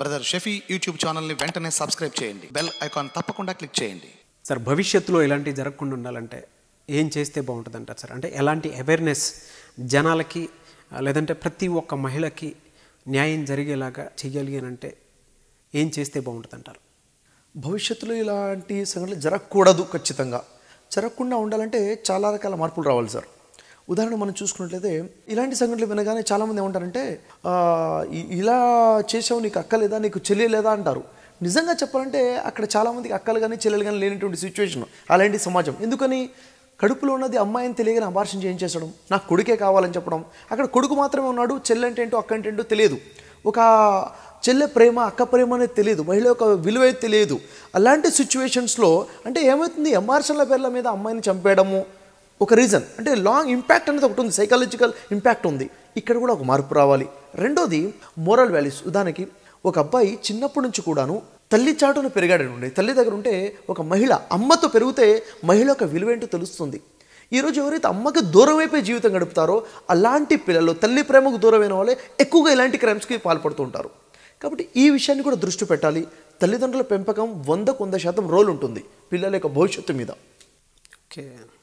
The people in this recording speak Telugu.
బ్రదర్ షెఫీ యూట్యూబ్ ఛానల్ని వెంటనే సబ్స్క్రైబ్ చేయండి బెల్ ఐకాన్ తప్పకుండా క్లిక్ చేయండి సార్ భవిష్యత్తులో ఇలాంటివి జరగకుండా ఉండాలంటే ఏం చేస్తే బాగుంటుంది అంటారు సార్ అంటే ఎలాంటి అవేర్నెస్ జనాలకి లేదంటే ప్రతి ఒక్క మహిళకి న్యాయం జరిగేలాగా చేయాలి అని అంటే ఏం చేస్తే బాగుంటుంది అంటారు భవిష్యత్తులో ఇలాంటి సంఘటనలు జరగకూడదు ఖచ్చితంగా జరగకుండా ఉండాలంటే చాలా రకాల మార్పులు రావాలి సార్ ఉదాహరణ మనం చూసుకున్నట్లయితే ఇలాంటి సంఘటనలు వినగానే చాలామంది ఏమంటారంటే ఇలా చేసావు నీకు అక్క లేదా నీకు చెల్లి లేదా అంటారు నిజంగా చెప్పాలంటే అక్కడ చాలామందికి అక్కలు కానీ చెల్లెలు కానీ లేనటువంటి సిచ్యువేషన్ అలాంటి సమాజం ఎందుకని కడుపులో ఉన్నది అమ్మాయిని తెలియగానే అబార్షన్ చేయించేసడం నాకు కొడుకే కావాలని చెప్పడం అక్కడ కొడుకు మాత్రమే ఉన్నాడు చెల్లంటేంటో అక్కంటేంటో తెలియదు ఒక చెల్లె ప్రేమ అక్క ప్రేమ అనేది తెలియదు మహిళ యొక్క విలువ తెలియదు అలాంటి సిచ్యువేషన్స్లో అంటే ఏమవుతుంది ఎంఆర్షన్ల పేర్ల మీద అమ్మాయిని చంపేయడము ఒక రీజన్ అంటే లాంగ్ ఇంపాక్ట్ అనేది ఒకటి ఉంది సైకాలజికల్ ఇంపాక్ట్ ఉంది ఇక్కడ కూడా ఒక మార్పు రావాలి రెండోది మోరల్ వాల్యూస్ ఉదాహరణకి ఒక అబ్బాయి చిన్నప్పటి నుంచి కూడాను తల్లి చాటున పెరిగాడనుండి తల్లి దగ్గర ఉంటే ఒక మహిళ అమ్మతో పెరిగితే మహిళ యొక్క విలువేంటో తెలుస్తుంది ఈరోజు ఎవరైతే అమ్మకి దూరం అయిపోయి జీవితం గడుపుతారో అలాంటి పిల్లలు తల్లి ప్రేమకు దూరమైన వాళ్ళే ఎక్కువగా ఇలాంటి క్రైమ్స్కి పాల్పడుతూ ఉంటారు కాబట్టి ఈ విషయాన్ని కూడా దృష్టి పెట్టాలి తల్లిదండ్రుల పెంపకం వందకు వంద శాతం రోల్ ఉంటుంది పిల్లల యొక్క భవిష్యత్తు మీద ఓకే